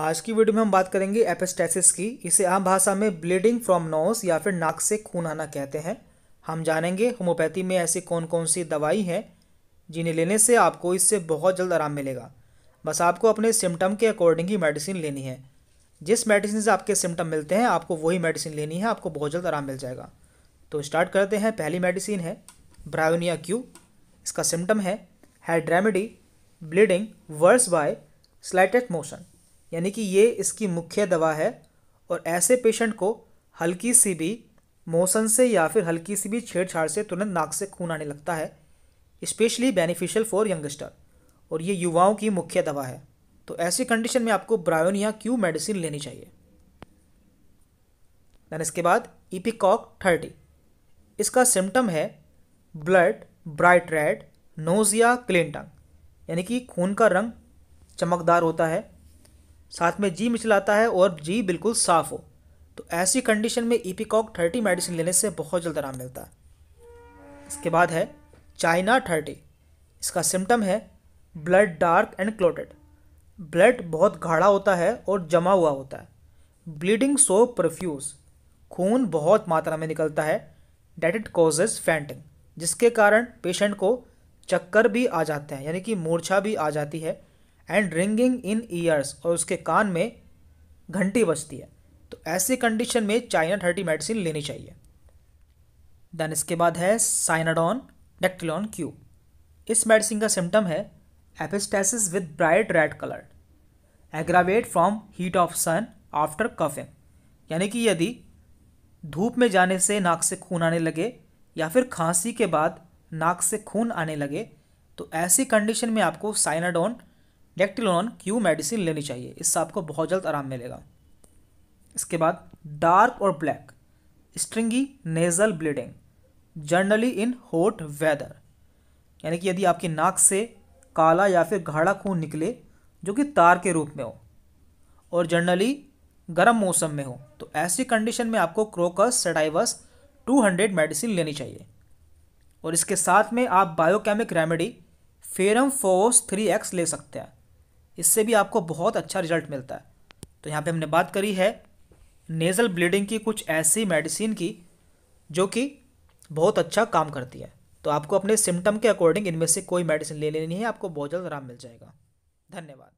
आज की वीडियो में हम बात करेंगे एपेस्टेसिस की इसे आम भाषा में ब्लीडिंग फ्रॉम नोस या फिर नाक से खून आना कहते हैं हम जानेंगे होम्योपैथी में ऐसी कौन कौन सी दवाई हैं जिन्हें लेने से आपको इससे बहुत जल्द आराम मिलेगा बस आपको अपने सिम्टम के अकॉर्डिंग ही मेडिसिन लेनी है जिस मेडिसिन से आपके सिम्टम मिलते हैं आपको वही मेडिसिन लेनी है आपको बहुत जल्द आराम मिल जाएगा तो स्टार्ट करते हैं पहली मेडिसिन है ब्रायोनिया क्यू इसका सिम्टम है head bleeding worse by slighted motion यानी कि ये इसकी मुख्य दवा है और ऐसे पेशेंट को हल्की सी भी मोशन से या फिर हल्की सी भी छेड़छाड़ से तुरंत नाक से खून आने लगता है स्पेशली बेनिफिशियल फॉर यंगस्टर और ये युवाओं की मुख्य दवा है तो ऐसी कंडीशन में आपको ब्रायोनिया क्यू मेडिसिन लेनी चाहिए दैन इसके बाद ईपिकॉक थर्टी इसका सिम्टम है ब्लड ब्राइट रेड नोज़ या क्लीन टंग यानी कि खून का रंग चमकदार होता है साथ में जी मिचलाता है और जी बिल्कुल साफ़ हो तो ऐसी कंडीशन में ईपीकॉक e थर्टी मेडिसिन लेने से बहुत जल्द आराम मिलता है इसके बाद है चाइना थर्टी इसका सिम्टम है blood dark and clotted blood बहुत गाढ़ा होता है और जमा हुआ होता है ब्लीडिंग सो प्रफ्यूज खून बहुत मात्रा में निकलता है डेट इट कॉजेज फैंटिंग जिसके कारण पेशेंट को चक्कर भी आ जाते हैं यानी कि मूर्छा भी आ जाती है एंड रिंगिंग इन ईयर्स और उसके कान में घंटी बजती है तो ऐसी कंडीशन में चाइना थर्टी मेडिसिन लेनी चाहिए देन इसके बाद है साइनाडॉन डेक्टिलॉन क्यू इस मेडिसिन का सिम्टम है epistaxis with bright red colour aggravate from heat of sun after coughing यानी कि यदि धूप में जाने से नाक से खून आने लगे या फिर खांसी के बाद नाक से खून आने लगे तो ऐसी कंडीशन में आपको साइनाडोन डेक्टिलोन क्यू मेडिसिन लेनी चाहिए इससे आपको बहुत जल्द आराम मिलेगा इसके बाद डार्क और black stringy nasal bleeding generally in hot weather यानी कि यदि आपकी नाक से काला या फिर गाढ़ा खून निकले जो कि तार के रूप में हो और जनरली गर्म मौसम में हो तो ऐसी कंडीशन में आपको क्रोकस सेडाइवस 200 मेडिसिन लेनी चाहिए और इसके साथ में आप biochemic remedy ferrum phos three X ले सकते हैं इससे भी आपको बहुत अच्छा रिजल्ट मिलता है तो यहाँ पे हमने बात करी है नेज़ल ब्लीडिंग की कुछ ऐसी मेडिसिन की जो कि बहुत अच्छा काम करती है तो आपको अपने सिम्टम के अकॉर्डिंग इनमें से कोई मेडिसिन ले लेनी है आपको बहुत जल्द आराम मिल जाएगा धन्यवाद